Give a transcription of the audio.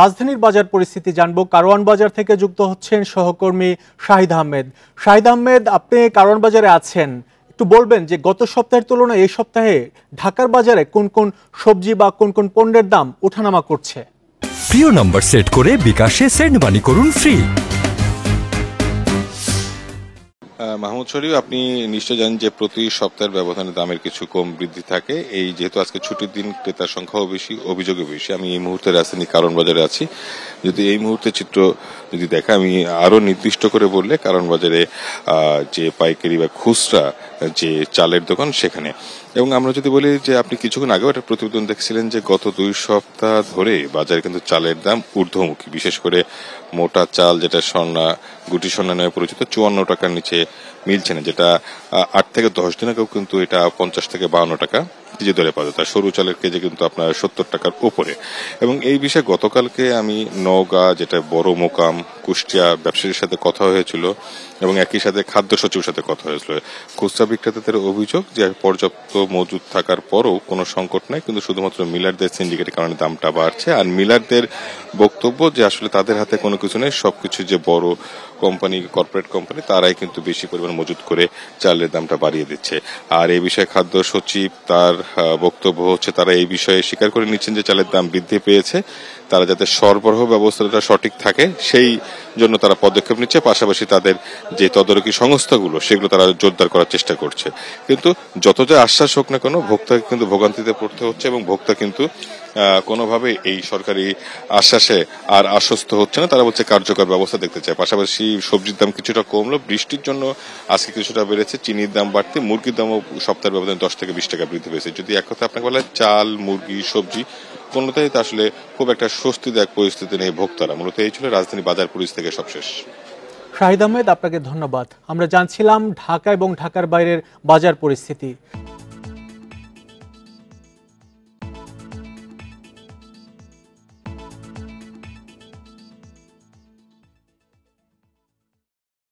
রাজধানীর বাজার পরিস্থিতি জানবো কারওয়ান বাজার থেকে যুক্ত হচ্ছেন সহকর্মী শাহিদ আহমেদ শাহিদ আহমেদ আপনি কারওয়ান বাজারে আছেন একটু বলবেন যে গত সপ্তাহের তুলনায় এই সপ্তাহে ঢাকার বাজারে কোন কোন সবজি বা কোন কোন পণ্যের দাম ওঠানামা করছে প্রিয় নাম্বার সেট করে বিকাশে সেন্ড মানি করুন ফ্রি মাহমুদ শরীফ আপনি নিশ্চয় জানেন যে প্রতি সপ্তাহের ব্যবধানে দামের কিছু কম বৃদ্ধি থাকে এই যেহেতু আজকে ছুটির দিন ক্রেতার সংখ্যাও বেশি অভিযোগও বেশি আমি এই মুহূর্তে রাজধানী কারণ বাজারে আছি যদি এই মুহূর্তে চিত্র যদি দেখা আমি আরও নির্দিষ্ট করে বললে কারণ বাজারে যে পাইকারি বা খুচরা যে চালের দোকান সেখানে এবং আমরা যদি বলি যে আপনি কিছুক্ষণ আগেও একটা প্রতিবেদন দেখছিলেন যে গত দুই সপ্তাহ ধরে বাজারে কিন্তু চালের দাম ঊর্ধ্বমুখী বিশেষ করে মোটা চাল যেটা স্বর্ণা গুটি স্বর্ণা নামে পরিচিত চুয়ান্ন টাকার নিচে মিলছে না যেটা আট থেকে দশ দিন আগেও কিন্তু এটা পঞ্চাশ থেকে বাহান্ন টাকা কেজি দরে পাওয়া যায় সরু চালের কেজি কিন্তু আপনার সত্তর টাকার উপরে এবং এই বিষয়ে গতকালকে আমি নওগাঁ যেটা বড় মোকাম কুষ্টিয়া ব্যবসায়ীর সাথে কথা হয়েছিল এবং একই সাথে খাদ্য সচিবের সাথে কথা হয়েছিল খুচরা বিক্রেতাদের অভিযোগ যে পর্যাপ্ত মজুদ থাকার পরও কোনো সংকট নাই কিন্তু শুধুমাত্র মিলারদের সিন্ডিকেটের কারণে দামটা বাড়ছে আর মিলারদের বক্তব্য যে আসলে তাদের হাতে কোনো কিছু নেই সবকিছু যে বড় কোম্পানি কর্পোরেট কোম্পানি তারাই কিন্তু বেশি পরিমাণ মজুত করে চালের দামটা বাড়িয়ে দিচ্ছে আর এই বিষয়ে খাদ্য সচিব তার বক্তব্য হচ্ছে তারা এই বিষয়ে স্বীকার করে নিচ্ছেন যে চালের দাম বৃদ্ধি পেয়েছে তারা যাতে সরবরাহ ব্যবস্থাটা সঠিক থাকে সেই জন্য তারা পদক্ষেপ নিচ্ছে পাশাপাশি তাদের যে তদারকি সংস্থাগুলো সেগুলো তারা জোরদার করার চেষ্টা করছে কিন্তু যত যা আশ্বাস হোক না কেন ভোক্তাকে কিন্তু ভোগান্তিতে পড়তে হচ্ছে এবং ভোক্তা কিন্তু কোনোভাবে এই সরকারি আশ্বাসে আর আশ্বস্ত হচ্ছে না তারা বলছে কার্যকর ব্যবস্থা দেখতে চায় পাশাপাশি সবজির দাম কিছুটা কমলো বৃষ্টির জন্য আজকে কিছুটা বেড়েছে চিনির দাম বাড়তে মুরগির দামও সপ্তাহের ব্যবধানে দশ থেকে বিশ টাকা বৃদ্ধি পেয়েছে যদি এক কথা আপনাকে বলা চাল মুরগি সবজি কোনোটাই আসলে খুব একটা স্বস্তিদায়ক পরিস্থিতি নেই ভোক্তারা মূলত এই ছিল রাজধানী বাজার পুলিশ থেকে সবশেষ শাহিদ আহমেদ আপনাকে ধন্যবাদ আমরা জানছিলাম ঢাকা এবং ঢাকার বাইরের বাজার পরিস্থিতি